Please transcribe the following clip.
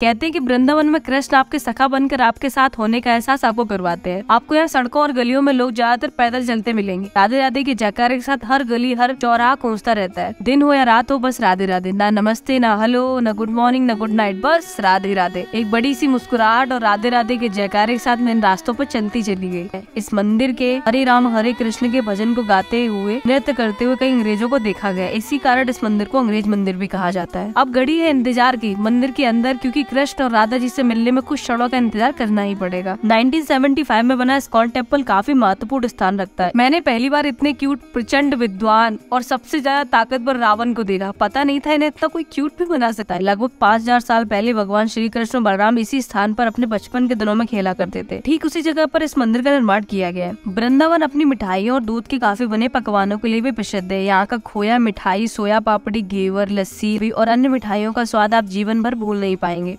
कहते हैं कि वृंदावन में कृष्ण आपके सखा बनकर आपके साथ होने का एहसास आपको करवाते हैं आपको यहाँ सड़कों और गलियों में लोग ज्यादातर पैदल चलते मिलेंगे राधे राधे के जयकारे के साथ हर गली हर चौराहा खोजता रहता है दिन हो या रात हो बस राधे राधे ना नमस्ते ना हेलो ना गुड मॉर्निंग ना गुड नाइट बस राधे राधे एक बड़ी सी मुस्कुराहट और राधे राधे के जयकारे के साथ मैं इन रास्तों पर चलती चली गई इस मंदिर के हरे राम हरे कृष्ण के भजन को गाते हुए नृत्य करते हुए कई अंग्रेजों को देखा गया इसी कारण इस मंदिर को अंग्रेज मंदिर भी कहा जाता है अब घड़ी है इंतजार की मंदिर के अंदर क्यूँकी कृष्ण और राधा जी से मिलने में कुछ क्षणों का इंतजार करना ही पड़ेगा 1975 में बना स्कॉन टेम्पल काफी महत्वपूर्ण स्थान रखता है मैंने पहली बार इतने क्यूट प्रचंड विद्वान और सबसे ज्यादा ताकतवर रावण को देखा पता नहीं था इन्हें इतना कोई क्यूट भी बना सकता है लगभग पाँच हजार साल पहले भगवान श्री कृष्ण बलराम इसी स्थान पर अपने बचपन के दिनों में खेला करते थे ठीक उसी जगह पर इस मंदिर का निर्माण किया गया है वृंदावन अपनी मिठाइयों और दूध के काफी बने पकवानों के लिए भी प्रसिद्ध है यहाँ का खोया मिठाई सोया पापड़ी घेवर लस्सी और अन्य मिठाइयों का स्वाद आप जीवन भर भूल नहीं पाएंगे